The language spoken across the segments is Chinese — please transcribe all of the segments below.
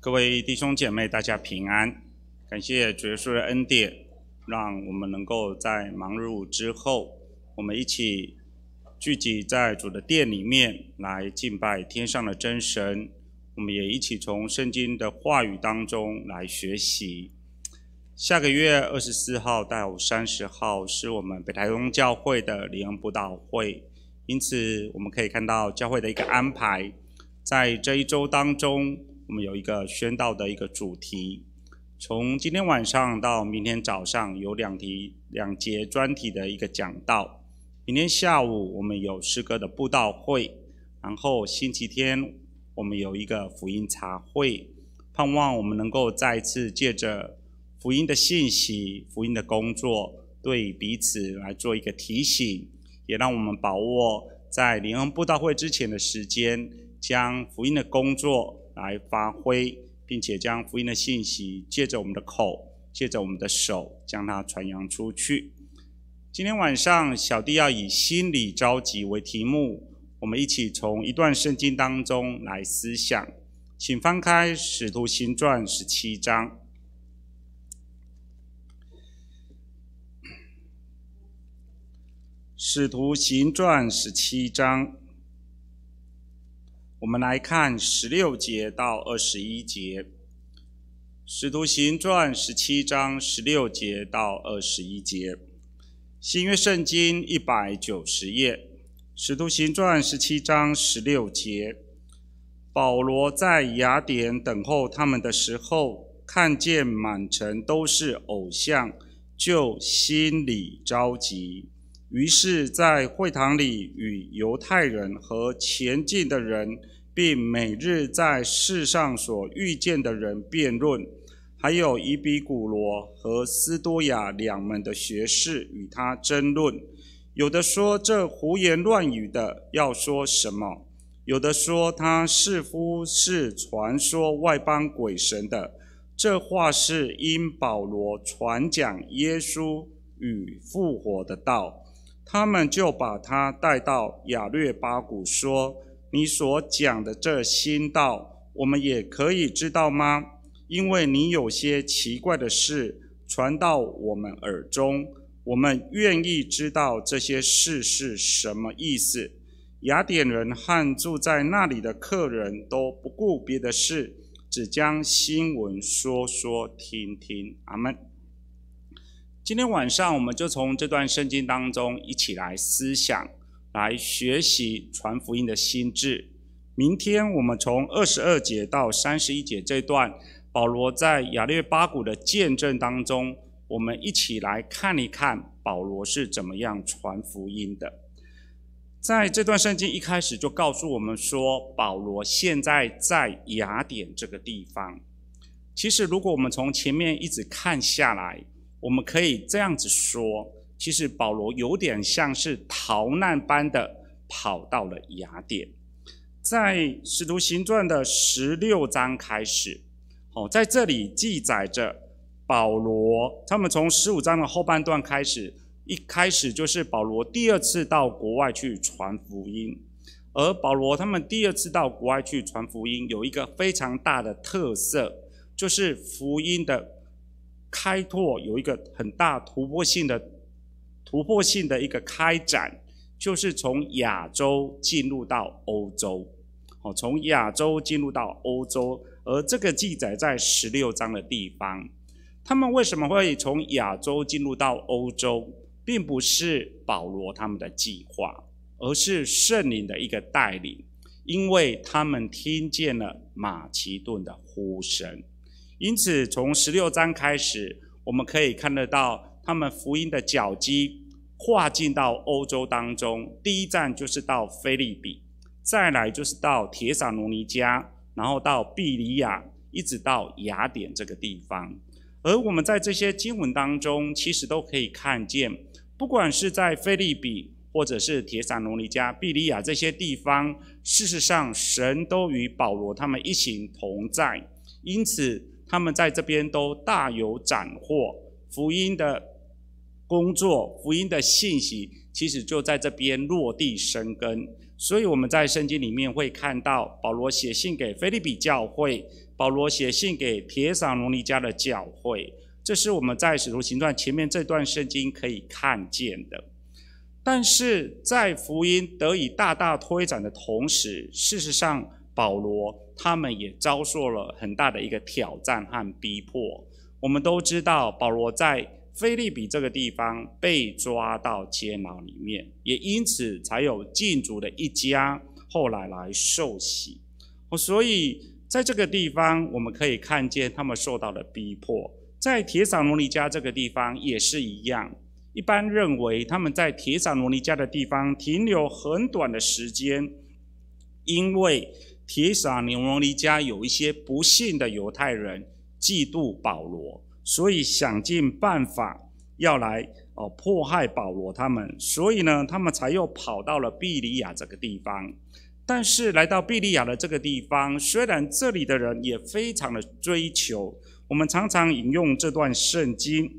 各位弟兄姐妹，大家平安！感谢主耶稣的恩典，让我们能够在忙碌之后，我们一起聚集在主的殿里面来敬拜天上的真神。我们也一起从圣经的话语当中来学习。下个月二十四号到三十号是我们北台东教会的灵恩布道会，因此我们可以看到教会的一个安排，在这一周当中。我们有一个宣道的一个主题，从今天晚上到明天早上有两题两节专题的一个讲道。明天下午我们有诗歌的布道会，然后星期天我们有一个福音茶会。盼望我们能够再次借着福音的信息、福音的工作，对彼此来做一个提醒，也让我们把握在联合布道会之前的时间，将福音的工作。来发挥，并且将福音的信息借着我们的口，借着我们的手，将它传扬出去。今天晚上，小弟要以“心里着急”为题目，我们一起从一段圣经当中来思想。请翻开《使徒行传》十七章，《使徒行传》十七章。我们来看十六节到二十一节，《使徒行传》十七章十六节到二十一节，《新约圣经》一百九十页，《使徒行传》十七章十六节。保罗在雅典等候他们的时候，看见满城都是偶像，就心里着急。于是在会堂里与犹太人和前进的人，并每日在世上所遇见的人辩论，还有伊比古罗和斯多亚两门的学士与他争论。有的说这胡言乱语的要说什么？有的说他似乎是传说外邦鬼神的。这话是因保罗传讲耶稣与复活的道。他们就把他带到雅略巴谷，说：“你所讲的这新道，我们也可以知道吗？因为你有些奇怪的事传到我们耳中，我们愿意知道这些事是什么意思。”雅典人和住在那里的客人都不顾别的事，只将新闻说说听听。阿门。今天晚上，我们就从这段圣经当中一起来思想，来学习传福音的心智。明天我们从二十二节到三十一节这段，保罗在亚略巴谷的见证当中，我们一起来看一看保罗是怎么样传福音的。在这段圣经一开始就告诉我们说，保罗现在在雅典这个地方。其实，如果我们从前面一直看下来，我们可以这样子说，其实保罗有点像是逃难般的跑到了雅典，在《使徒行传》的十六章开始，哦，在这里记载着保罗他们从十五章的后半段开始，一开始就是保罗第二次到国外去传福音，而保罗他们第二次到国外去传福音有一个非常大的特色，就是福音的。开拓有一个很大突破性的突破性的一个开展，就是从亚洲进入到欧洲，哦，从亚洲进入到欧洲，而这个记载在十六章的地方，他们为什么会从亚洲进入到欧洲，并不是保罗他们的计划，而是圣灵的一个带领，因为他们听见了马其顿的呼声。因此，从十六章开始，我们可以看得到他们福音的脚基跨进到欧洲当中。第一站就是到菲利比，再来就是到铁撒奴尼加，然后到庇里亚，一直到雅典这个地方。而我们在这些经文当中，其实都可以看见，不管是在菲利比或者是铁撒奴尼加、庇里亚这些地方，事实上，神都与保罗他们一行同在。因此，他们在这边都大有斩获，福音的工作、福音的信息，其实就在这边落地生根。所以我们在圣经里面会看到，保罗写信给菲利比教会，保罗写信给铁嗓农尼加的教会，这是我们在使徒行传前面这段圣经可以看见的。但是在福音得以大大拓展的同时，事实上保罗。他们也遭受了很大的一个挑战和逼迫。我们都知道，保罗在菲利比这个地方被抓到监牢里面，也因此才有禁足的一家后来来受洗。所以，在这个地方我们可以看见他们受到了逼迫。在铁扫罗尼加这个地方也是一样。一般认为，他们在铁扫罗尼加的地方停留很短的时间，因为。提撒尼罗尼加有一些不幸的犹太人，嫉妒保罗，所以想尽办法要来哦迫害保罗他们，所以呢，他们才又跑到了毕利亚这个地方。但是来到毕利亚的这个地方，虽然这里的人也非常的追求，我们常常引用这段圣经，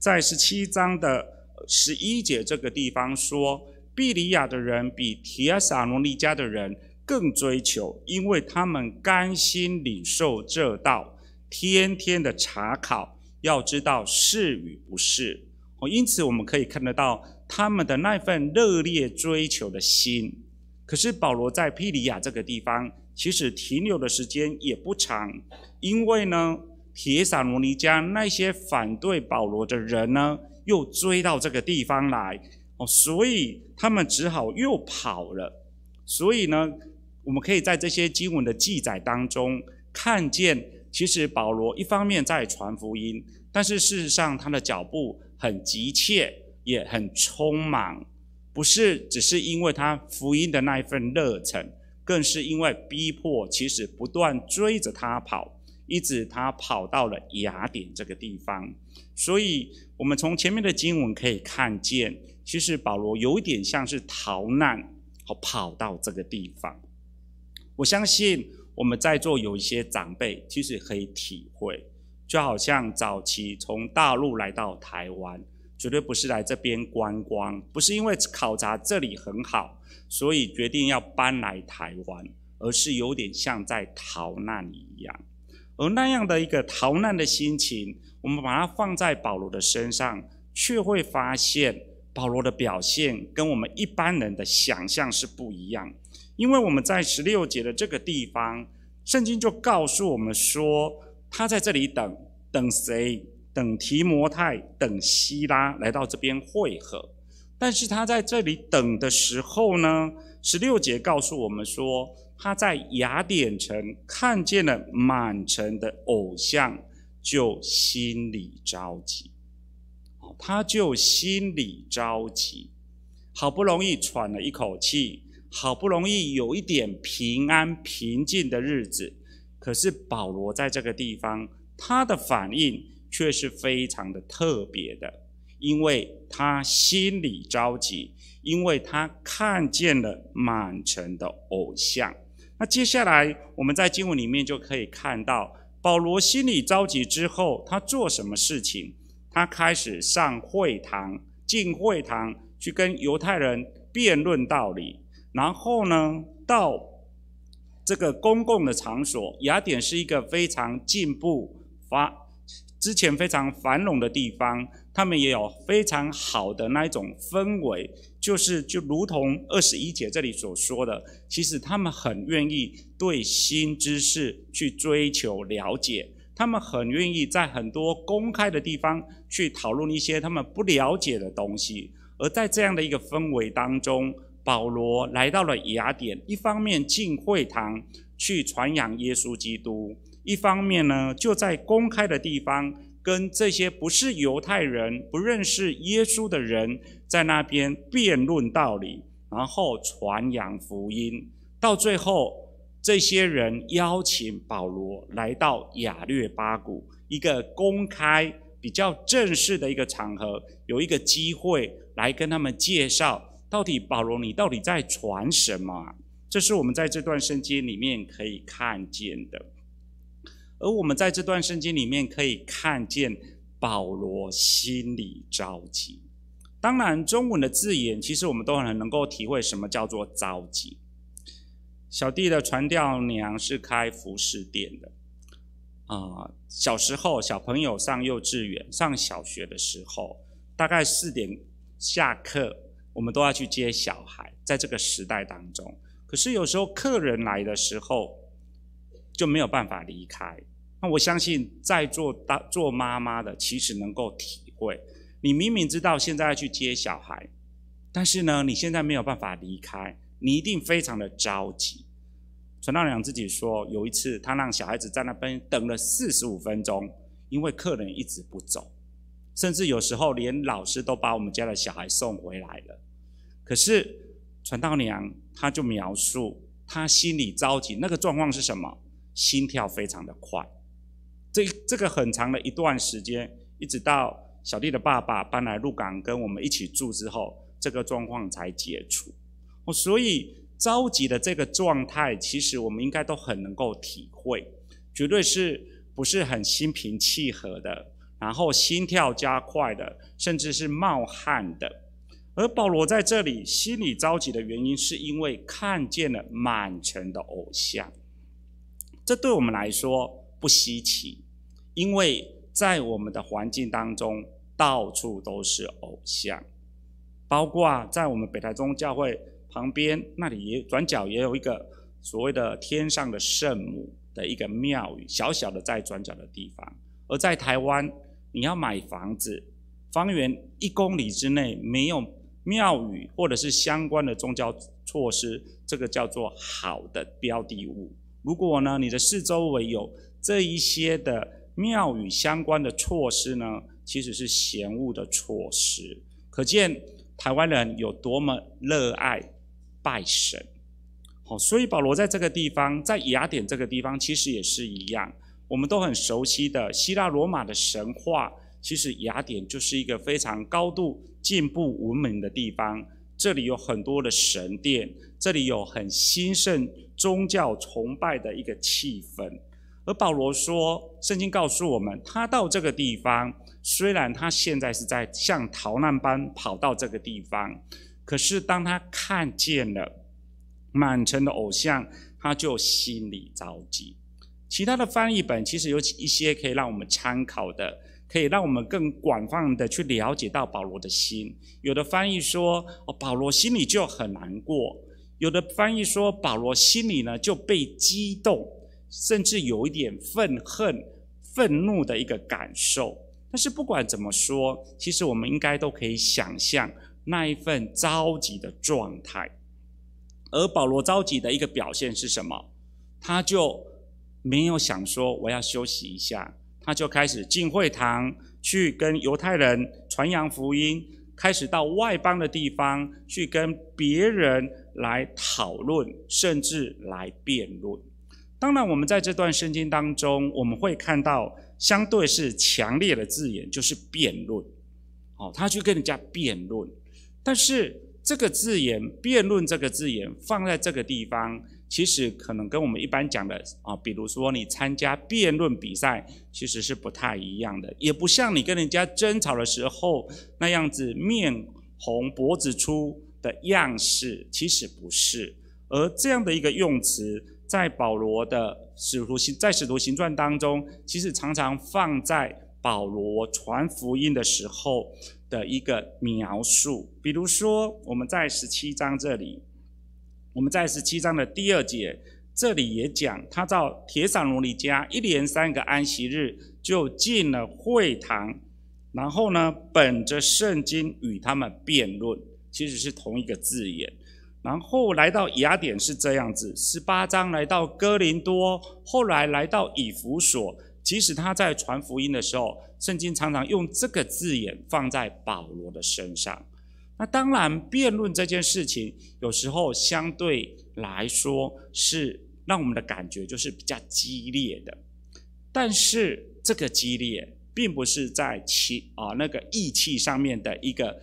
在十七章的十一节这个地方说，毕利亚的人比提撒罗尼加的人。更追求，因为他们甘心领受这道，天天的查考，要知道是与不是。哦，因此我们可以看得到他们的那份热烈追求的心。可是保罗在庇里亚这个地方，其实停留的时间也不长，因为呢，铁撒罗尼加那些反对保罗的人呢，又追到这个地方来，哦，所以他们只好又跑了。所以呢。我们可以在这些经文的记载当中看见，其实保罗一方面在传福音，但是事实上他的脚步很急切，也很匆忙，不是只是因为他福音的那一份热忱，更是因为逼迫，其实不断追着他跑，一直他跑到了雅典这个地方。所以，我们从前面的经文可以看见，其实保罗有点像是逃难，和跑到这个地方。我相信我们在座有一些长辈，其实可以体会，就好像早期从大陆来到台湾，绝对不是来这边观光，不是因为考察这里很好，所以决定要搬来台湾，而是有点像在逃难一样。而那样的一个逃难的心情，我们把它放在保罗的身上，却会发现保罗的表现跟我们一般人的想象是不一样。因为我们在十六节的这个地方，圣经就告诉我们说，他在这里等等谁？等提摩太、等希拉来到这边汇合。但是他在这里等的时候呢，十六节告诉我们说，他在雅典城看见了满城的偶像，就心里着急。他就心里着急，好不容易喘了一口气。好不容易有一点平安平静的日子，可是保罗在这个地方，他的反应却是非常的特别的，因为他心里着急，因为他看见了满城的偶像。那接下来我们在经文里面就可以看到，保罗心里着急之后，他做什么事情？他开始上会堂，进会堂去跟犹太人辩论道理。然后呢，到这个公共的场所，雅典是一个非常进步、发之前非常繁荣的地方，他们也有非常好的那一种氛围，就是就如同二十一节这里所说的，其实他们很愿意对新知识去追求了解，他们很愿意在很多公开的地方去讨论一些他们不了解的东西，而在这样的一个氛围当中。保罗来到了雅典，一方面进会堂去传扬耶稣基督，一方面呢就在公开的地方跟这些不是犹太人、不认识耶稣的人在那边辩论道理，然后传扬福音。到最后，这些人邀请保罗来到雅略巴古，一个公开、比较正式的一个场合，有一个机会来跟他们介绍。到底保罗，你到底在传什么？这是我们在这段圣经里面可以看见的。而我们在这段圣经里面可以看见保罗心里着急。当然，中文的字眼，其实我们都很能够体会什么叫做着急。小弟的传教娘是开服饰店的啊。小时候，小朋友上幼稚园、上小学的时候，大概四点下课。我们都要去接小孩，在这个时代当中，可是有时候客人来的时候就没有办法离开。那我相信在做当做妈妈的，其实能够体会，你明明知道现在要去接小孩，但是呢，你现在没有办法离开，你一定非常的着急。陈道良自己说，有一次他让小孩子在那边等了四十五分钟，因为客人一直不走，甚至有时候连老师都把我们家的小孩送回来了。可是，传道娘她就描述她心里着急，那个状况是什么？心跳非常的快。这这个很长的一段时间，一直到小丽的爸爸搬来鹿港跟我们一起住之后，这个状况才解除。哦，所以着急的这个状态，其实我们应该都很能够体会，绝对是不是很心平气和的，然后心跳加快的，甚至是冒汗的。而保罗在这里心里着急的原因，是因为看见了满城的偶像。这对我们来说不稀奇，因为在我们的环境当中，到处都是偶像，包括在我们北台中教会旁边那里也转角也有一个所谓的天上的圣母的一个庙宇，小小的在转角的地方。而在台湾，你要买房子，方圆一公里之内没有。庙宇或者是相关的宗教措施，这个叫做好的标的物。如果呢，你的四周围有这一些的庙宇相关的措施呢，其实是嫌恶的措施。可见台湾人有多么热爱拜神。好，所以保罗在这个地方，在雅典这个地方，其实也是一样，我们都很熟悉的希腊罗马的神话。其实雅典就是一个非常高度进步文明的地方，这里有很多的神殿，这里有很兴盛宗教崇拜的一个气氛。而保罗说，圣经告诉我们，他到这个地方，虽然他现在是在像逃难般跑到这个地方，可是当他看见了满城的偶像，他就心里着急。其他的翻译本其实有一些可以让我们参考的。可以让我们更广泛的去了解到保罗的心。有的翻译说，保罗心里就很难过；有的翻译说，保罗心里呢就被激动，甚至有一点愤恨、愤怒的一个感受。但是不管怎么说，其实我们应该都可以想象那一份着急的状态。而保罗着急的一个表现是什么？他就没有想说我要休息一下。他就开始进会堂去跟犹太人传扬福音，开始到外邦的地方去跟别人来讨论，甚至来辩论。当然，我们在这段圣经当中，我们会看到相对是强烈的字眼，就是辩论。哦，他去跟人家辩论，但是这个字眼“辩论”这个字眼放在这个地方。其实可能跟我们一般讲的啊，比如说你参加辩论比赛，其实是不太一样的，也不像你跟人家争吵的时候那样子面红脖子粗的样式，其实不是。而这样的一个用词，在保罗的使徒行在使徒行传当中，其实常常放在保罗传福音的时候的一个描述。比如说我们在十七章这里。我们在十七章的第二节，这里也讲，他到铁伞罗尼加，一连三个安息日就进了会堂，然后呢，本着圣经与他们辩论，其实是同一个字眼，然后来到雅典是这样子，十八章来到哥林多，后来来到以弗所，其实他在传福音的时候，圣经常常用这个字眼放在保罗的身上。那当然，辩论这件事情有时候相对来说是让我们的感觉就是比较激烈的，但是这个激烈并不是在情啊那个义气上面的一个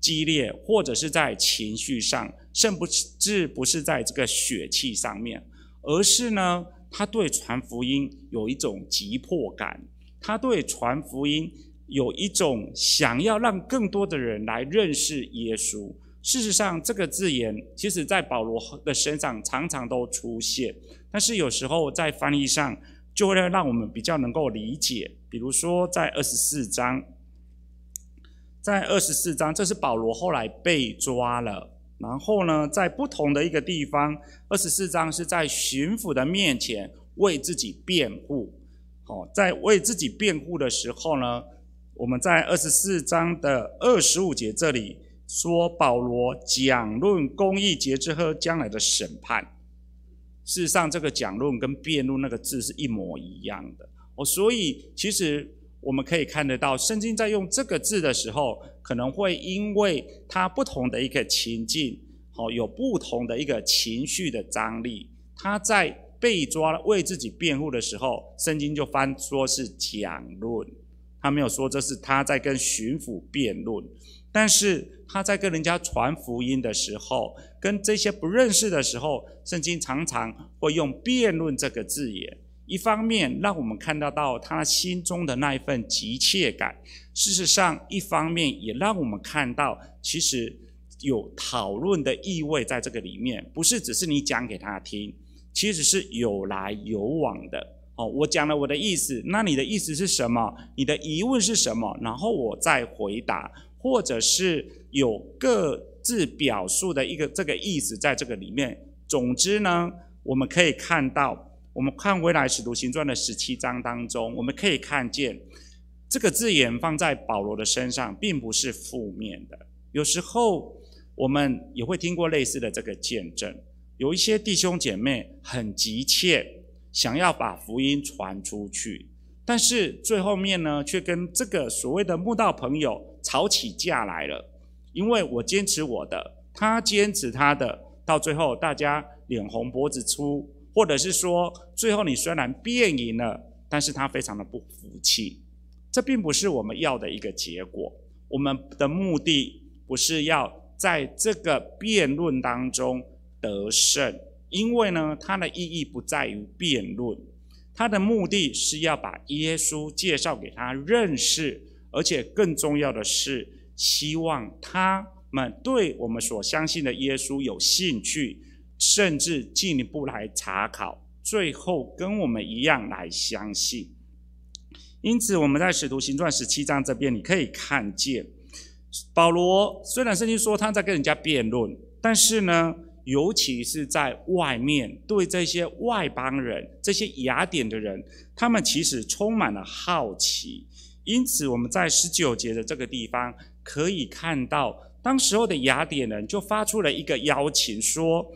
激烈，或者是在情绪上，甚不至不是在这个血气上面，而是呢，他对传福音有一种急迫感，他对传福音。有一种想要让更多的人来认识耶稣。事实上，这个字眼其实在保罗的身上常常都出现，但是有时候在翻译上就会让我们比较能够理解。比如说，在二十四章，在二十四章，这是保罗后来被抓了。然后呢，在不同的一个地方，二十四章是在巡抚的面前为自己辩护。好，在为自己辩护的时候呢。我们在二十四章的二十五节这里说，保罗讲论公义节之后将来的审判。事实上，这个讲论跟辩论那个字是一模一样的。哦，所以其实我们可以看得到，圣经在用这个字的时候，可能会因为它不同的一个情境，好有不同的一个情绪的张力。他在被抓为自己辩护的时候，圣经就翻说是讲论。他没有说这是他在跟巡抚辩论，但是他在跟人家传福音的时候，跟这些不认识的时候，圣经常常会用辩论这个字眼。一方面让我们看到到他心中的那一份急切感，事实上，一方面也让我们看到其实有讨论的意味在这个里面，不是只是你讲给他听，其实是有来有往的。哦，我讲了我的意思，那你的意思是什么？你的疑问是什么？然后我再回答，或者是有各自表述的一个这个意思在这个里面。总之呢，我们可以看到，我们看《未来使徒行传》的十七章当中，我们可以看见这个字眼放在保罗的身上，并不是负面的。有时候我们也会听过类似的这个见证，有一些弟兄姐妹很急切。想要把福音传出去，但是最后面呢，却跟这个所谓的慕道朋友吵起架来了。因为我坚持我的，他坚持他的，到最后大家脸红脖子粗，或者是说，最后你虽然辩赢了，但是他非常的不服气。这并不是我们要的一个结果。我们的目的不是要在这个辩论当中得胜。因为呢，它的意义不在于辩论，它的目的是要把耶稣介绍给他认识，而且更重要的是，希望他们对我们所相信的耶稣有兴趣，甚至进一步来查考，最后跟我们一样来相信。因此，我们在使徒行传十七章这边，你可以看见保罗虽然圣经说他在跟人家辩论，但是呢。尤其是在外面，对这些外邦人、这些雅典的人，他们其实充满了好奇。因此，我们在十九节的这个地方可以看到，当时候的雅典人就发出了一个邀请，说：“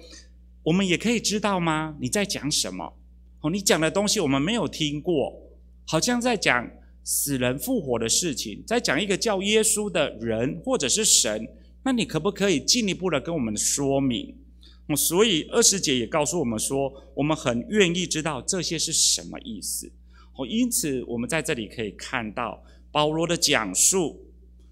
我们也可以知道吗？你在讲什么？哦，你讲的东西我们没有听过，好像在讲死人复活的事情，在讲一个叫耶稣的人或者是神。那你可不可以进一步的跟我们说明？”所以二师姐也告诉我们说，我们很愿意知道这些是什么意思。哦，因此我们在这里可以看到，保罗的讲述，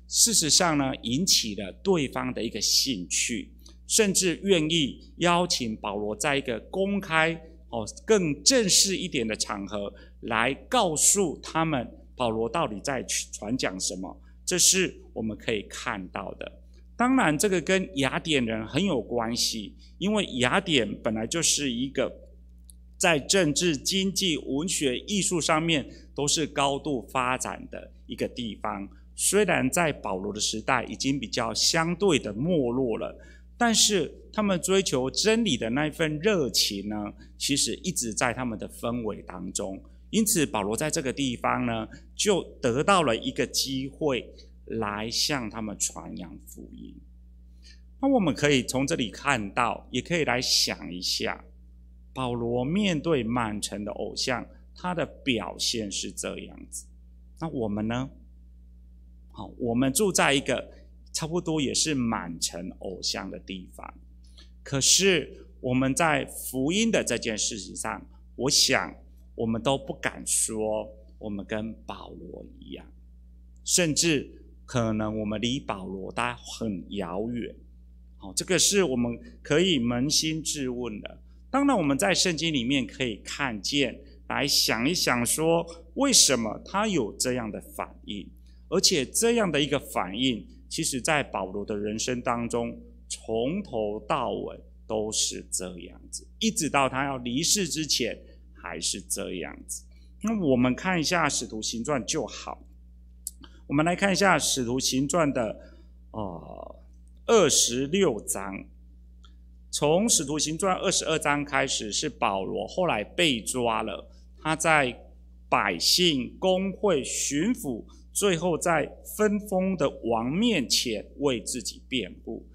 事实上呢，引起了对方的一个兴趣，甚至愿意邀请保罗在一个公开、哦，更正式一点的场合来告诉他们，保罗到底在传讲什么。这是我们可以看到的。当然，这个跟雅典人很有关系，因为雅典本来就是一个在政治、经济、文学、艺术上面都是高度发展的一个地方。虽然在保罗的时代已经比较相对的没落了，但是他们追求真理的那一份热情呢，其实一直在他们的氛围当中。因此，保罗在这个地方呢，就得到了一个机会。来向他们传扬福音。那我们可以从这里看到，也可以来想一下，保罗面对满城的偶像，他的表现是这样子。那我们呢？好，我们住在一个差不多也是满城偶像的地方，可是我们在福音的这件事情上，我想我们都不敢说我们跟保罗一样，甚至。可能我们离保罗他很遥远，好，这个是我们可以扪心自问的。当然，我们在圣经里面可以看见，来想一想，说为什么他有这样的反应，而且这样的一个反应，其实在保罗的人生当中，从头到尾都是这样子，一直到他要离世之前还是这样子。那我们看一下《使徒行传》就好。我们来看一下《使徒行传》的，呃，二十六章。从《使徒行传》二十二章开始，是保罗后来被抓了。他在百姓、公会、巡抚，最后在分封的王面前为自己辩护，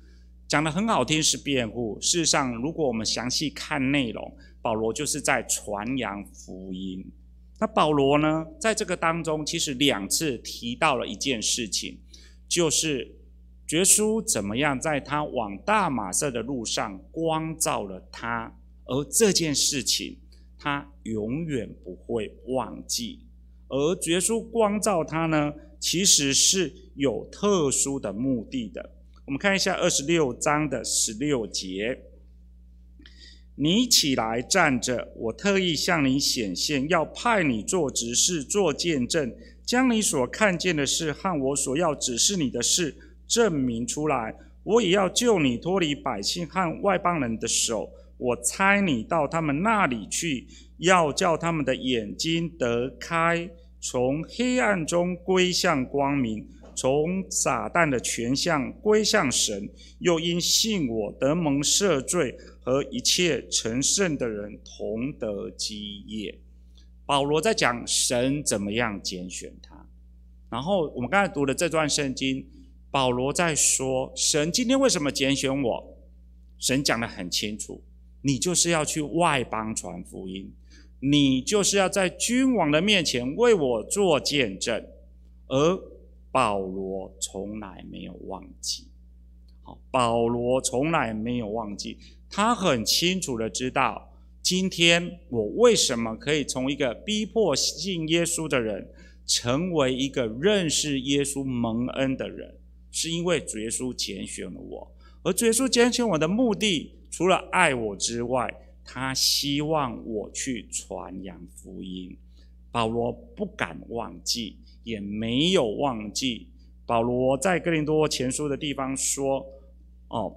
讲得很好听是辩护。事实上，如果我们详细看内容，保罗就是在传扬福音。那保罗呢，在这个当中，其实两次提到了一件事情，就是耶稣怎么样在他往大马色的路上光照了他，而这件事情他永远不会忘记。而耶稣光照他呢，其实是有特殊的目的的。我们看一下二十六章的十六节。你起来站着，我特意向你显现，要派你做指示、做见证，将你所看见的事和我所要指示你的事证明出来。我也要救你脱离百姓和外邦人的手。我猜你到他们那里去，要叫他们的眼睛得开，从黑暗中归向光明，从撒旦的权相归向神。又因信我，得蒙赦罪。和一切成圣的人同得基业。保罗在讲神怎么样拣选他，然后我们刚才读的这段圣经，保罗在说神今天为什么拣选我？神讲的很清楚，你就是要去外邦传福音，你就是要在君王的面前为我做见证。而保罗从来没有忘记，好，保罗从来没有忘记。他很清楚的知道，今天我为什么可以从一个逼迫信耶稣的人，成为一个认识耶稣蒙恩的人，是因为主耶稣拣选了我，而主耶稣拣选我的目的，除了爱我之外，他希望我去传扬福音。保罗不敢忘记，也没有忘记，保罗在哥林多前书的地方说：“哦。”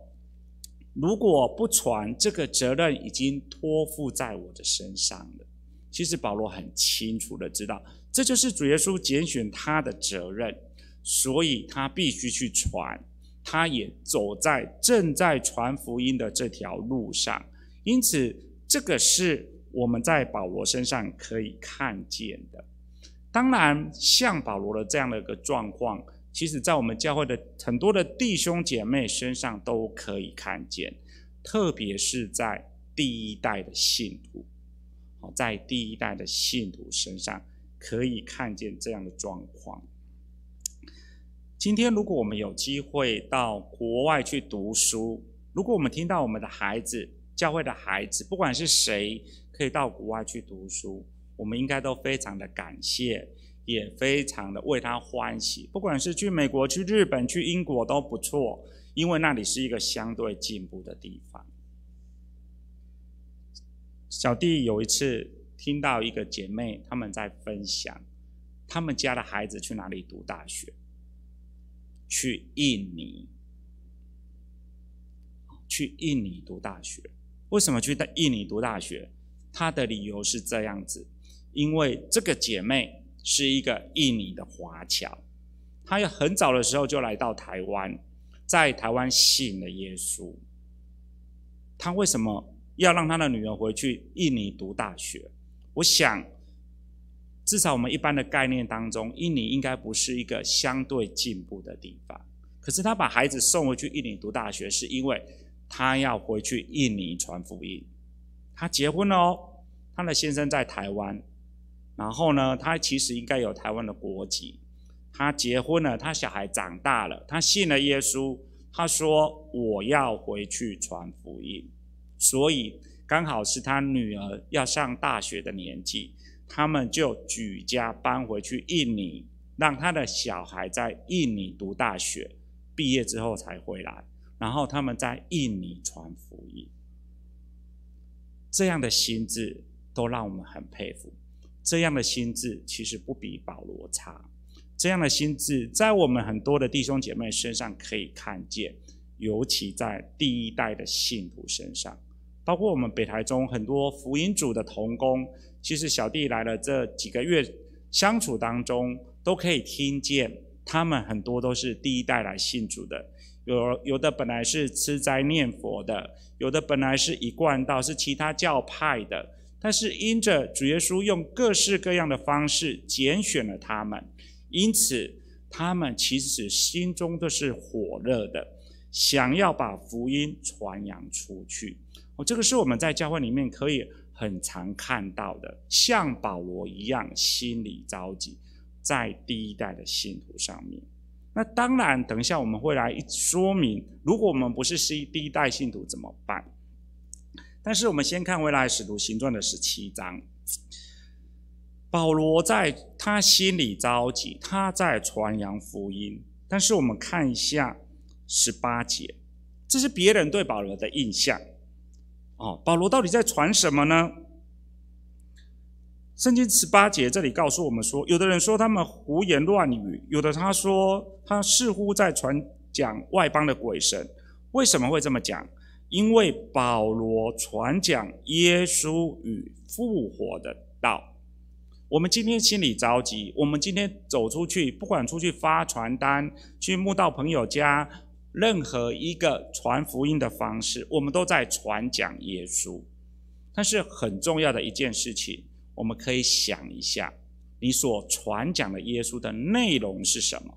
如果不传，这个责任已经托付在我的身上了。其实保罗很清楚的知道，这就是主耶稣拣选他的责任，所以他必须去传。他也走在正在传福音的这条路上，因此这个是我们在保罗身上可以看见的。当然，像保罗的这样的一个状况。其实，在我们教会的很多的弟兄姐妹身上都可以看见，特别是在第一代的信徒，好，在第一代的信徒身上可以看见这样的状况。今天，如果我们有机会到国外去读书，如果我们听到我们的孩子，教会的孩子，不管是谁，可以到国外去读书，我们应该都非常的感谢。也非常的为他欢喜，不管是去美国、去日本、去英国都不错，因为那里是一个相对进步的地方。小弟有一次听到一个姐妹他们在分享，他们家的孩子去哪里读大学？去印尼，去印尼读大学。为什么去在印尼读大学？她的理由是这样子，因为这个姐妹。是一个印尼的华侨，他很早的时候就来到台湾，在台湾信了耶稣。他为什么要让他的女儿回去印尼读大学？我想，至少我们一般的概念当中，印尼应该不是一个相对进步的地方。可是他把孩子送回去印尼读大学，是因为他要回去印尼传福音。他结婚了哦，他的先生在台湾。然后呢，他其实应该有台湾的国籍。他结婚了，他小孩长大了，他信了耶稣。他说：“我要回去传福音。”所以刚好是他女儿要上大学的年纪，他们就举家搬回去印尼，让他的小孩在印尼读大学，毕业之后才回来。然后他们在印尼传福音，这样的心智都让我们很佩服。这样的心智其实不比保罗差，这样的心智在我们很多的弟兄姐妹身上可以看见，尤其在第一代的信徒身上，包括我们北台中很多福音组的同工，其实小弟来了这几个月相处当中，都可以听见他们很多都是第一代来信主的，有有的本来是吃斋念佛的，有的本来是一贯道是其他教派的。但是，因着主耶稣用各式各样的方式拣选了他们，因此他们其实心中都是火热的，想要把福音传扬出去。哦，这个是我们在教会里面可以很常看到的，像保罗一样心里着急在第一代的信徒上面。那当然，等一下我们会来一说明，如果我们不是第一代信徒怎么办？但是我们先看《未来使徒行传》的十七章，保罗在他心里着急，他在传扬福音。但是我们看一下十八节，这是别人对保罗的印象。哦，保罗到底在传什么呢？圣经十八节这里告诉我们说，有的人说他们胡言乱语，有的他说他似乎在传讲外邦的鬼神。为什么会这么讲？因为保罗传讲耶稣与复活的道，我们今天心里着急，我们今天走出去，不管出去发传单，去慕道朋友家，任何一个传福音的方式，我们都在传讲耶稣。但是很重要的一件事情，我们可以想一下，你所传讲的耶稣的内容是什么？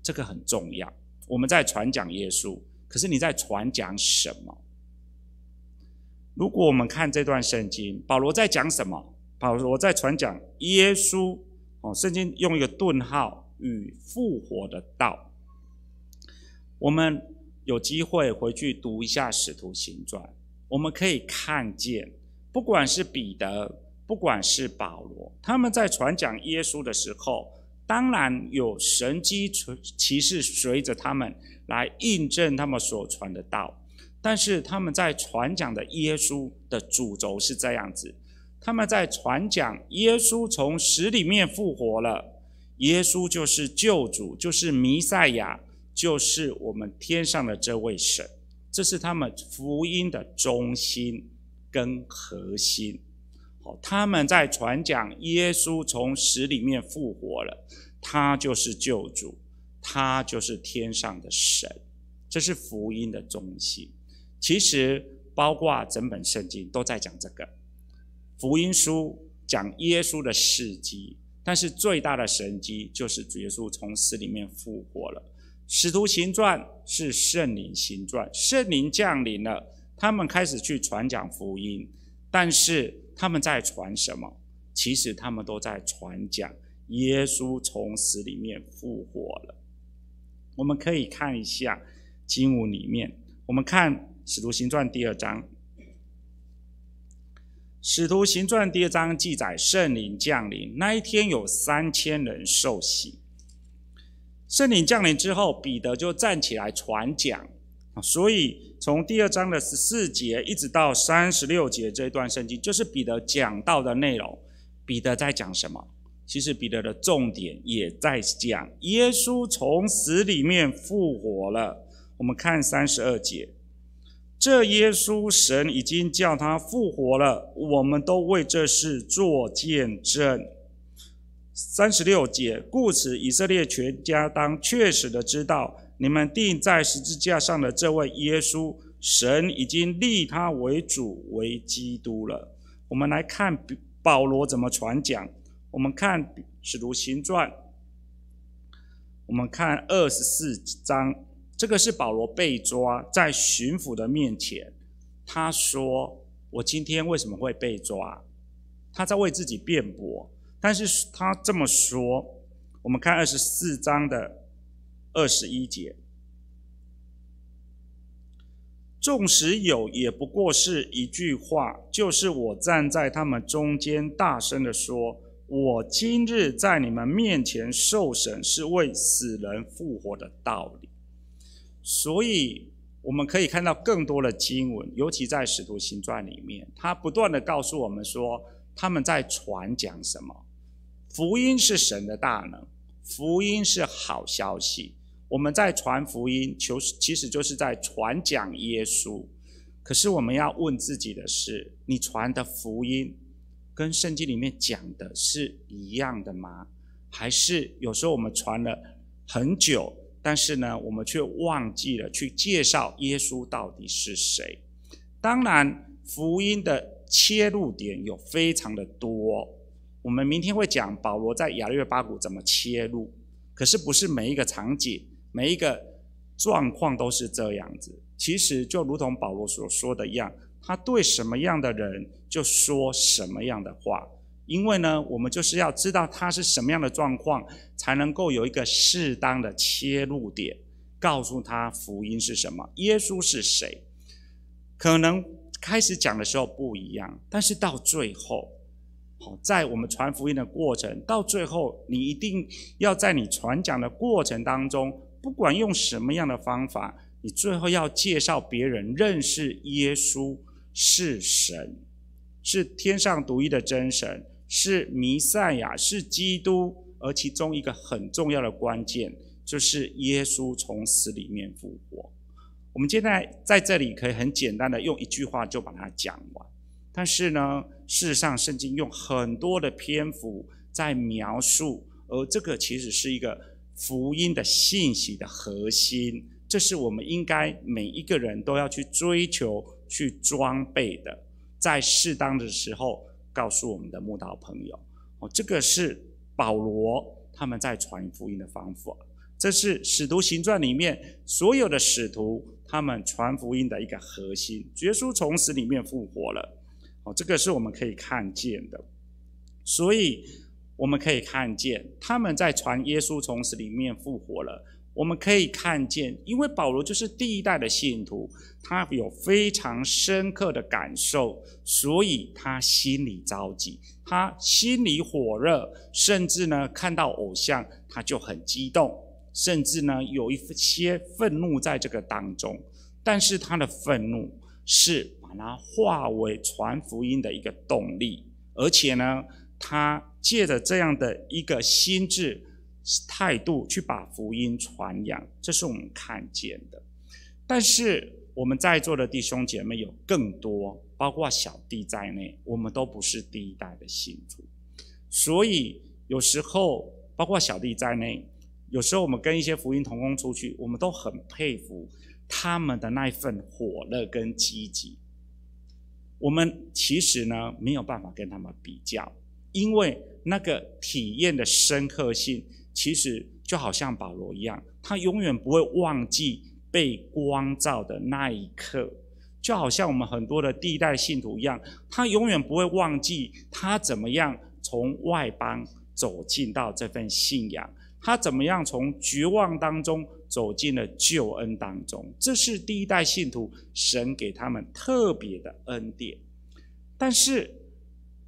这个很重要。我们在传讲耶稣。可是你在传讲什么？如果我们看这段圣经，保罗在讲什么？保罗在传讲耶稣哦。圣经用一个顿号与复活的道。我们有机会回去读一下使徒行传，我们可以看见，不管是彼得，不管是保罗，他们在传讲耶稣的时候。当然有神机存，其实随着他们来印证他们所传的道，但是他们在传讲的耶稣的主轴是这样子，他们在传讲耶稣从死里面复活了，耶稣就是救主，就是弥赛亚，就是我们天上的这位神，这是他们福音的中心跟核心。他们在传讲耶稣从死里面复活了，他就是救主，他就是天上的神，这是福音的中心。其实包括整本圣经都在讲这个。福音书讲耶稣的事迹，但是最大的神迹就是耶稣从死里面复活了。使徒行传是圣灵行传，圣灵降临了，他们开始去传讲福音。但是他们在传什么？其实他们都在传讲耶稣从死里面复活了。我们可以看一下《金文里面，我们看《使徒行传》第二章，《使徒行传》第二章记载圣灵降临那一天有三千人受洗。圣灵降临之后，彼得就站起来传讲。所以，从第二章的十四节一直到三十六节这一段圣经，就是彼得讲到的内容。彼得在讲什么？其实彼得的重点也在讲耶稣从死里面复活了。我们看三十二节，这耶稣神已经叫他复活了，我们都为这事做见证。三十六节，故此以色列全家当确实的知道。你们钉在十字架上的这位耶稣，神已经立他为主为基督了。我们来看保罗怎么传讲。我们看使徒行传，我们看二十四章，这个是保罗被抓在巡抚的面前，他说：“我今天为什么会被抓？”他在为自己辩驳，但是他这么说。我们看二十四章的。二十一节，纵使有，也不过是一句话，就是我站在他们中间，大声的说：我今日在你们面前受审，是为死人复活的道理。所以我们可以看到更多的经文，尤其在使徒行传里面，他不断的告诉我们说，他们在传讲什么？福音是神的大能，福音是好消息。我们在传福音，求其实就是在传讲耶稣。可是我们要问自己的是：你传的福音跟圣经里面讲的是一样的吗？还是有时候我们传了很久，但是呢，我们却忘记了去介绍耶稣到底是谁？当然，福音的切入点有非常的多。我们明天会讲保罗在雅略巴谷怎么切入，可是不是每一个场景。每一个状况都是这样子，其实就如同保罗所说的一样，他对什么样的人就说什么样的话，因为呢，我们就是要知道他是什么样的状况，才能够有一个适当的切入点，告诉他福音是什么，耶稣是谁。可能开始讲的时候不一样，但是到最后，好，在我们传福音的过程，到最后，你一定要在你传讲的过程当中。不管用什么样的方法，你最后要介绍别人认识耶稣是神，是天上独一的真神，是弥赛亚，是基督。而其中一个很重要的关键，就是耶稣从死里面复活。我们现在在这里可以很简单的用一句话就把它讲完，但是呢，事实上圣经用很多的篇幅在描述，而这个其实是一个。福音的信息的核心，这是我们应该每一个人都要去追求、去装备的，在适当的时候告诉我们的慕道朋友。哦，这个是保罗他们在传福音的方法，这是使徒行传里面所有的使徒他们传福音的一个核心。耶稣从死里面复活了，哦，这个是我们可以看见的，所以。我们可以看见他们在传耶稣从死里面复活了。我们可以看见，因为保罗就是第一代的信徒，他有非常深刻的感受，所以他心里着急，他心里火热，甚至呢看到偶像他就很激动，甚至呢有一些愤怒在这个当中。但是他的愤怒是把它化为传福音的一个动力，而且呢。他借着这样的一个心智态度去把福音传扬，这是我们看见的。但是我们在座的弟兄姐妹有更多，包括小弟在内，我们都不是第一代的信徒。所以有时候，包括小弟在内，有时候我们跟一些福音同工出去，我们都很佩服他们的那一份火热跟积极。我们其实呢，没有办法跟他们比较。因为那个体验的深刻性，其实就好像保罗一样，他永远不会忘记被光照的那一刻，就好像我们很多的第一代信徒一样，他永远不会忘记他怎么样从外邦走进到这份信仰，他怎么样从绝望当中走进了救恩当中。这是第一代信徒神给他们特别的恩典，但是。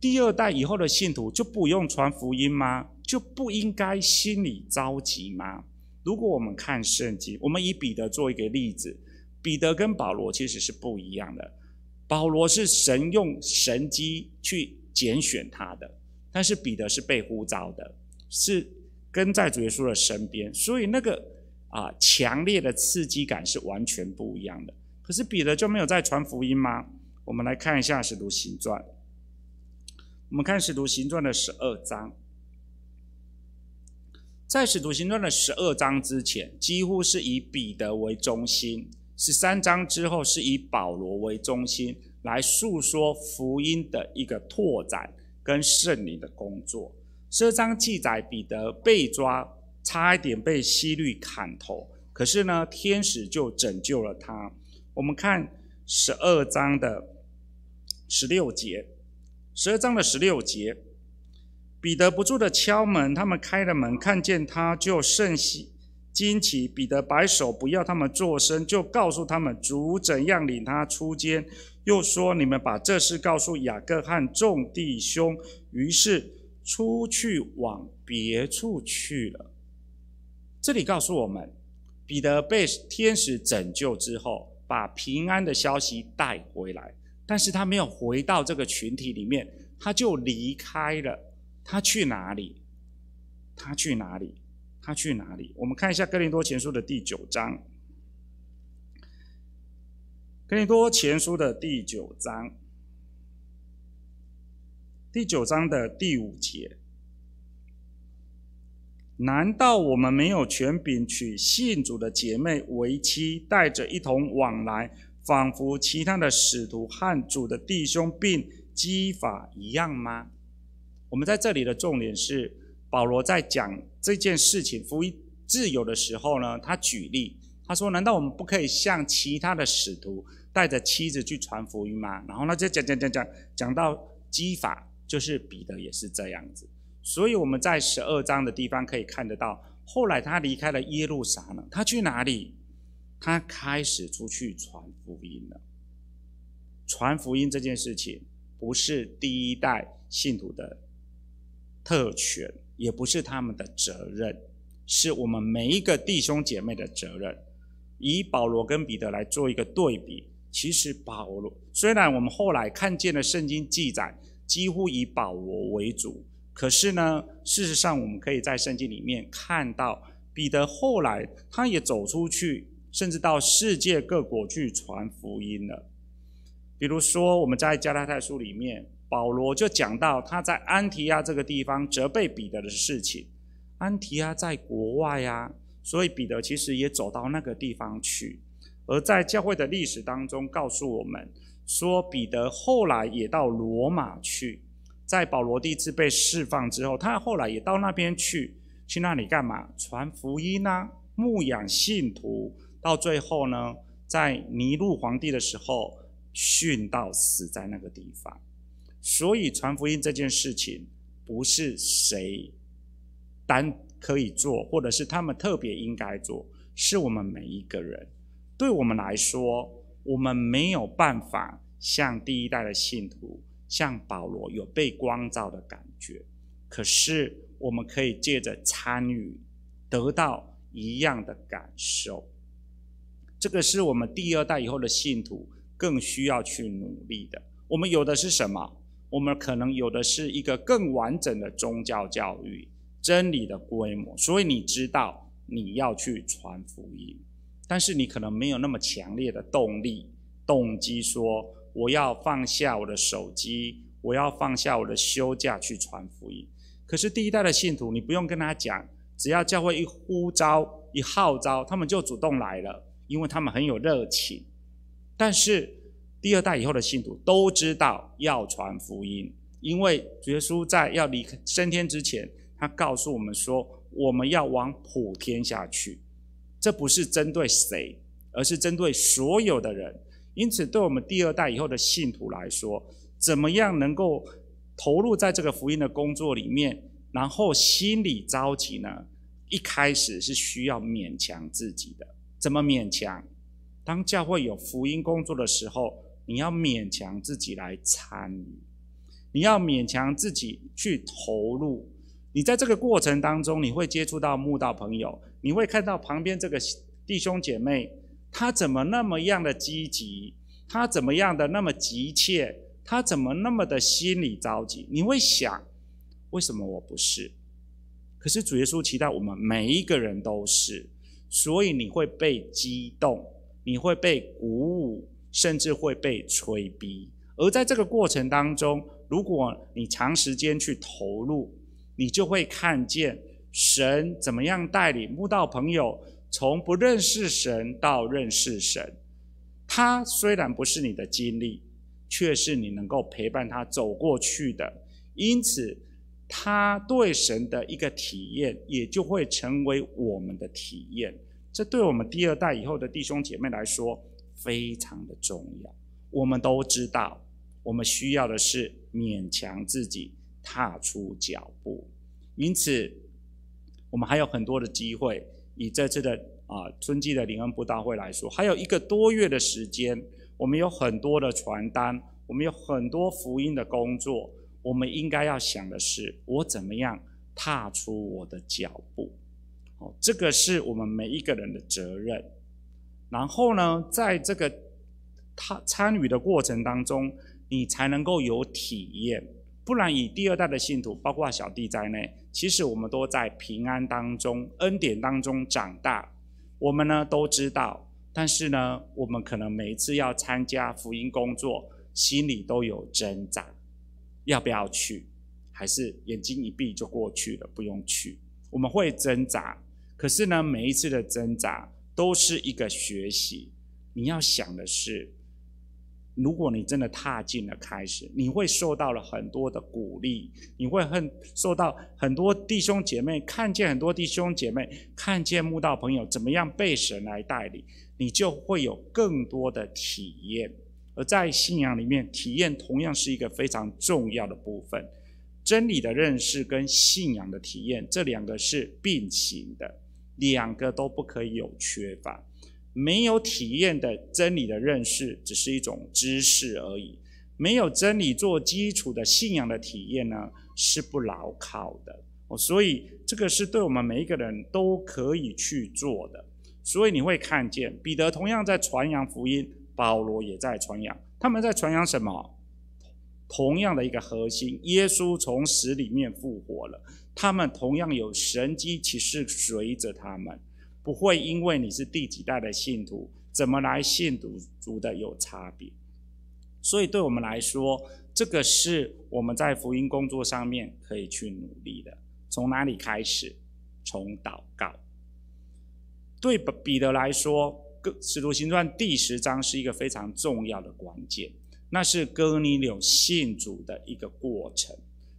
第二代以后的信徒就不用传福音吗？就不应该心里着急吗？如果我们看圣经，我们以彼得做一个例子，彼得跟保罗其实是不一样的。保罗是神用神机去拣选他的，但是彼得是被呼召的，是跟在主耶稣的身边，所以那个啊强烈的刺激感是完全不一样的。可是彼得就没有在传福音吗？我们来看一下《使徒行传》。我们看《使徒行传》的十二章，在《使徒行传》的十二章之前，几乎是以彼得为中心；十三章之后是以保罗为中心，来述说福音的一个拓展跟圣灵的工作。十二章记载彼得被抓，差一点被希律砍头，可是呢，天使就拯救了他。我们看十二章的十六节。十二章的十六节，彼得不住的敲门，他们开了门，看见他就甚喜惊奇。彼得摆手不要他们作声，就告诉他们主怎样领他出监，又说你们把这事告诉雅各和众弟兄。于是出去往别处去了。这里告诉我们，彼得被天使拯救之后，把平安的消息带回来。但是他没有回到这个群体里面，他就离开了。他去哪里？他去哪里？他去哪里？我们看一下《哥林多前书》的第九章，《哥林多前书》的第九章，第九章的第五节。难道我们没有权柄娶信主的姐妹为妻，带着一同往来？仿佛其他的使徒和主的弟兄并基法一样吗？我们在这里的重点是，保罗在讲这件事情福音自由的时候呢，他举例，他说：难道我们不可以像其他的使徒带着妻子去传福音吗？然后呢，就讲讲讲讲讲到基法，就是彼得也是这样子。所以我们在十二章的地方可以看得到，后来他离开了耶路撒冷，他去哪里？他开始出去传福音了。传福音这件事情，不是第一代信徒的特权，也不是他们的责任，是我们每一个弟兄姐妹的责任。以保罗跟彼得来做一个对比，其实保罗虽然我们后来看见的圣经记载几乎以保罗为主，可是呢，事实上我们可以在圣经里面看到，彼得后来他也走出去。甚至到世界各国去传福音了。比如说，我们在加拉太书里面，保罗就讲到他在安提亚这个地方责备彼得的事情。安提亚在国外呀，所以彼得其实也走到那个地方去。而在教会的历史当中，告诉我们说，彼得后来也到罗马去。在保罗第一次被释放之后，他后来也到那边去，去那里干嘛？传福音呢？牧养信徒。到最后呢，在尼禄皇帝的时候殉道死在那个地方。所以传福音这件事情，不是谁单可以做，或者是他们特别应该做，是我们每一个人。对我们来说，我们没有办法像第一代的信徒，像保罗有被光照的感觉，可是我们可以借着参与，得到一样的感受。这个是我们第二代以后的信徒更需要去努力的。我们有的是什么？我们可能有的是一个更完整的宗教教育、真理的规模，所以你知道你要去传福音，但是你可能没有那么强烈的动力、动机，说我要放下我的手机，我要放下我的休假去传福音。可是第一代的信徒，你不用跟他讲，只要教会一呼召、一号召，他们就主动来了。因为他们很有热情，但是第二代以后的信徒都知道要传福音，因为耶稣在要离开升天之前，他告诉我们说，我们要往普天下去，这不是针对谁，而是针对所有的人。因此，对我们第二代以后的信徒来说，怎么样能够投入在这个福音的工作里面，然后心里着急呢？一开始是需要勉强自己的。怎么勉强？当教会有福音工作的时候，你要勉强自己来参与，你要勉强自己去投入。你在这个过程当中，你会接触到慕道朋友，你会看到旁边这个弟兄姐妹，他怎么那么样的积极，他怎么样的那么急切，他怎么那么的心里着急。你会想，为什么我不是？可是主耶稣期待我们每一个人都是。所以你会被激动，你会被鼓舞，甚至会被催逼。而在这个过程当中，如果你长时间去投入，你就会看见神怎么样带领慕道朋友从不认识神到认识神。他虽然不是你的经历，却是你能够陪伴他走过去的。因此，他对神的一个体验，也就会成为我们的体验。这对我们第二代以后的弟兄姐妹来说，非常的重要。我们都知道，我们需要的是勉强自己踏出脚步。因此，我们还有很多的机会。以这次的啊春季的灵恩布道会来说，还有一个多月的时间，我们有很多的传单，我们有很多福音的工作。我们应该要想的是，我怎么样踏出我的脚步？哦，这个是我们每一个人的责任。然后呢，在这个他参与的过程当中，你才能够有体验。不然，以第二代的信徒，包括小弟在内，其实我们都在平安当中、恩典当中长大。我们呢都知道，但是呢，我们可能每一次要参加福音工作，心里都有挣扎。要不要去？还是眼睛一闭就过去了，不用去。我们会挣扎，可是呢，每一次的挣扎都是一个学习。你要想的是，如果你真的踏进了开始，你会受到了很多的鼓励，你会很受到很多弟兄姐妹看见，很多弟兄姐妹看见慕道朋友怎么样被神来带领，你就会有更多的体验。而在信仰里面，体验同样是一个非常重要的部分。真理的认识跟信仰的体验，这两个是并行的，两个都不可以有缺乏。没有体验的真理的认识，只是一种知识而已；没有真理做基础的信仰的体验呢，是不牢靠的。哦，所以这个是对我们每一个人都可以去做的。所以你会看见彼得同样在传扬福音。保罗也在传扬，他们在传扬什么？同样的一个核心，耶稣从死里面复活了。他们同样有神机其实随着他们，不会因为你是第几代的信徒，怎么来信徒族的有差别。所以对我们来说，这个是我们在福音工作上面可以去努力的。从哪里开始？从祷告。对彼得来说。《哥使徒行传》第十章是一个非常重要的关键，那是哥尼流信主的一个过程。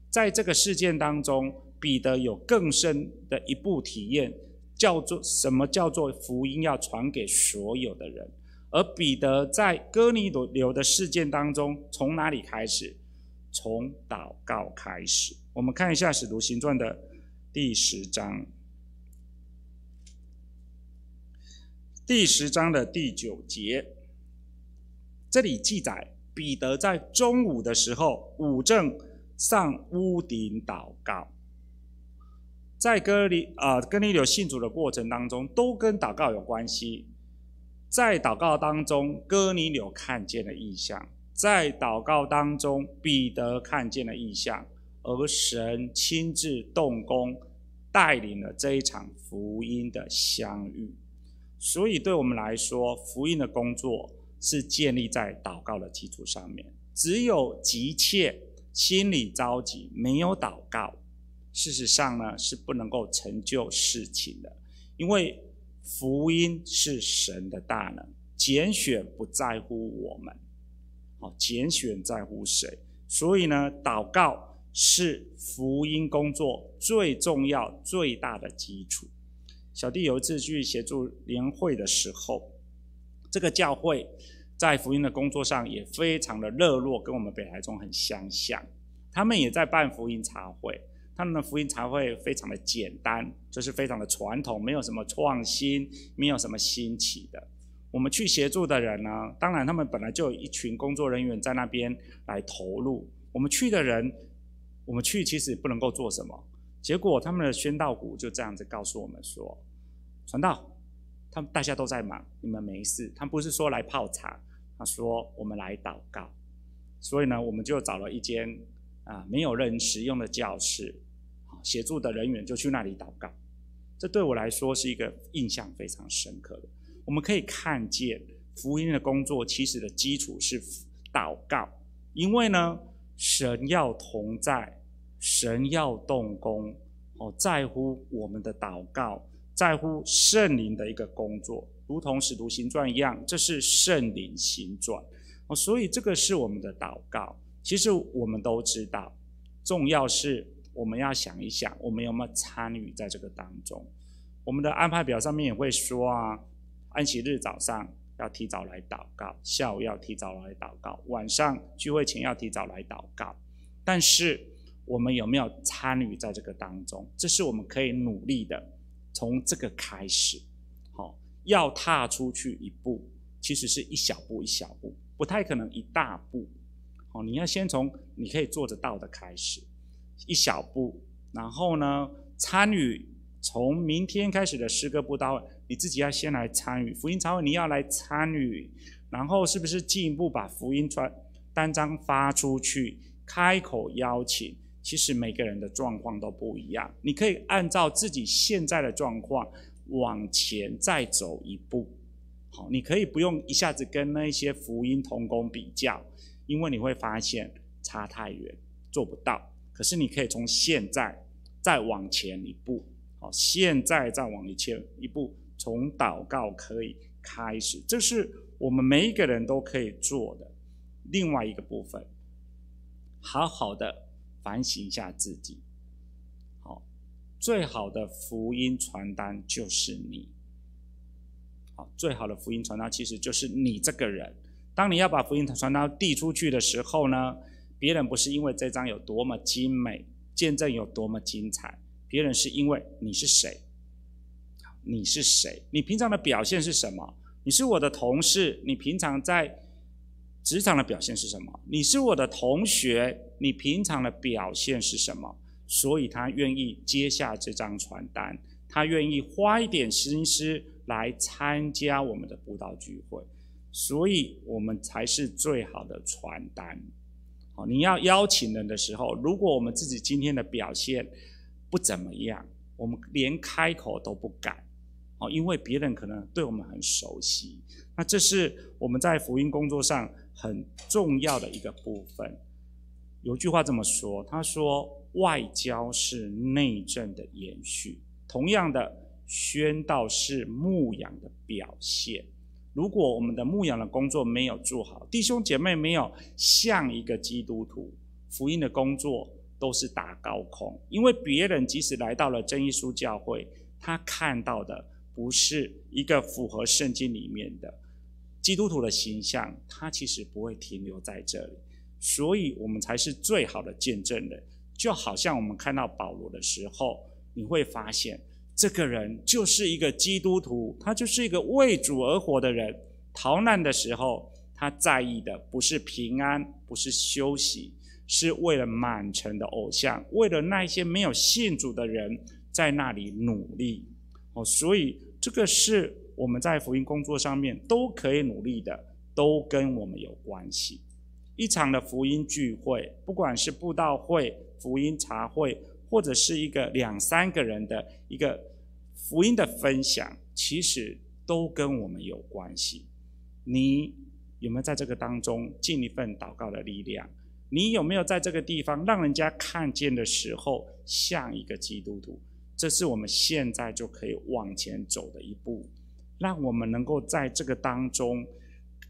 在这个事件当中，彼得有更深的一步体验，叫做什么？叫做福音要传给所有的人。而彼得在哥尼流的事件当中，从哪里开始？从祷告开始。我们看一下《使徒行传》的第十章。第十章的第九节，这里记载彼得在中午的时候午正上屋顶祷告，在哥尼啊哥尼流信主的过程当中，都跟祷告有关系。在祷告当中，哥尼流看见了异象；在祷告当中，彼得看见了异象，而神亲自动工，带领了这一场福音的相遇。所以，对我们来说，福音的工作是建立在祷告的基础上面。只有急切、心里着急，没有祷告，事实上呢是不能够成就事情的。因为福音是神的大能，拣选不在乎我们，好，拣选在乎谁。所以呢，祷告是福音工作最重要、最大的基础。小弟有一次去协助联会的时候，这个教会在福音的工作上也非常的热络，跟我们北台中很相像。他们也在办福音茶会，他们的福音茶会非常的简单，就是非常的传统，没有什么创新，没有什么新奇的。我们去协助的人呢，当然他们本来就有一群工作人员在那边来投入，我们去的人，我们去其实不能够做什么。结果他们的宣道股就这样子告诉我们说，传道，他们大家都在忙，你们没事。他不是说来泡茶，他说我们来祷告。所以呢，我们就找了一间啊没有任使用的教室，协助的人员就去那里祷告。这对我来说是一个印象非常深刻的。我们可以看见福音的工作其实的基础是祷告，因为呢神要同在。神要动工哦，在乎我们的祷告，在乎圣灵的一个工作，如同使徒行传一样，这是圣灵行传哦，所以这个是我们的祷告。其实我们都知道，重要是我们要想一想，我们有没有参与在这个当中。我们的安排表上面也会说啊，安息日早上要提早来祷告，下午要提早来祷告，晚上聚会前要提早来祷告，但是。我们有没有参与在这个当中？这是我们可以努力的，从这个开始，好，要踏出去一步，其实是一小步一小步，不太可能一大步，好，你要先从你可以做得到的开始，一小步，然后呢，参与从明天开始的诗歌步道你自己要先来参与福音传会，你要来参与，然后是不是进一步把福音传单张发出去，开口邀请？其实每个人的状况都不一样，你可以按照自己现在的状况往前再走一步，好，你可以不用一下子跟那些福音同工比较，因为你会发现差太远，做不到。可是你可以从现在再往前一步，好，现在再往前一步，从祷告可以开始，这是我们每一个人都可以做的另外一个部分，好好的。反省一下自己，好，最好的福音传单就是你，好，最好的福音传单其实就是你这个人。当你要把福音传单递出去的时候呢，别人不是因为这张有多么精美，见证有多么精彩，别人是因为你是谁，你是谁？你平常的表现是什么？你是我的同事，你平常在职场的表现是什么？你是我的同学。你平常的表现是什么？所以他愿意接下这张传单，他愿意花一点心思来参加我们的布道聚会，所以我们才是最好的传单。好，你要邀请人的时候，如果我们自己今天的表现不怎么样，我们连开口都不敢。好，因为别人可能对我们很熟悉。那这是我们在福音工作上很重要的一个部分。有句话这么说，他说：“外交是内政的延续。”同样的，宣道是牧养的表现。如果我们的牧养的工作没有做好，弟兄姐妹没有像一个基督徒，福音的工作都是打高空。因为别人即使来到了真耶稣教会，他看到的不是一个符合圣经里面的基督徒的形象，他其实不会停留在这里。所以，我们才是最好的见证人。就好像我们看到保罗的时候，你会发现，这个人就是一个基督徒，他就是一个为主而活的人。逃难的时候，他在意的不是平安，不是休息，是为了满城的偶像，为了那些没有信主的人，在那里努力。哦，所以这个是我们在福音工作上面都可以努力的，都跟我们有关系。一场的福音聚会，不管是布道会、福音茶会，或者是一个两三个人的一个福音的分享，其实都跟我们有关系。你有没有在这个当中尽一份祷告的力量？你有没有在这个地方让人家看见的时候像一个基督徒？这是我们现在就可以往前走的一步，让我们能够在这个当中。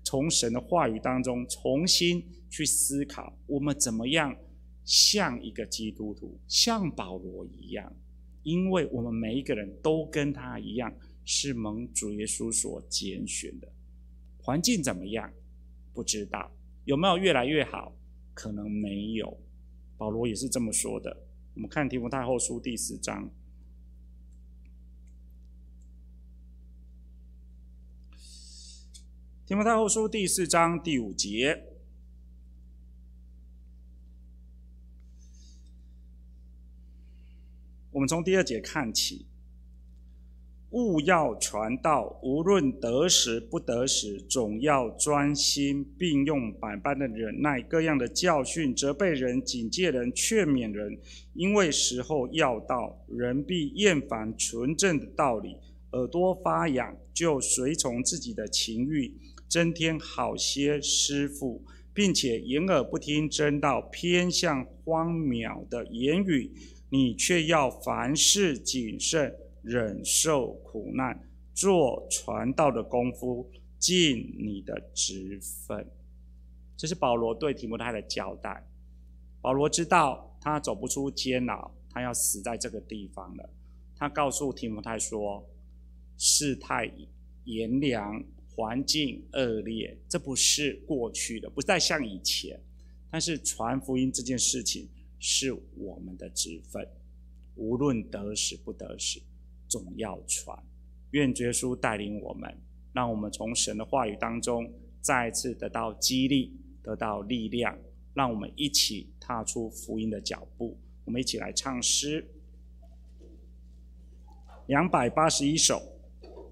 从神的话语当中重新去思考，我们怎么样像一个基督徒，像保罗一样，因为我们每一个人都跟他一样，是蒙主耶稣所拣选的。环境怎么样不知道，有没有越来越好？可能没有。保罗也是这么说的。我们看提摩太后书第十章。《金刚太后书第四章第五节，我们从第二节看起。勿要传道，无论得时不得时，总要专心并用百般的忍耐，各样的教训、责备人、警戒人、劝勉人。因为时候要到，人必厌烦纯正的道理，耳朵发痒，就随从自己的情欲。增添好些师傅，并且掩耳不听真道，偏向荒谬的言语，你却要凡事谨慎，忍受苦难，做传道的功夫，尽你的职分。这是保罗对提摩太的交代。保罗知道他走不出监牢，他要死在这个地方了。他告诉提摩太说：“世态炎凉。”环境恶劣，这不是过去的，不再像以前。但是传福音这件事情是我们的职分，无论得失不得失，总要传。愿耶稣带领我们，让我们从神的话语当中再次得到激励，得到力量，让我们一起踏出福音的脚步。我们一起来唱诗，两百八十一首。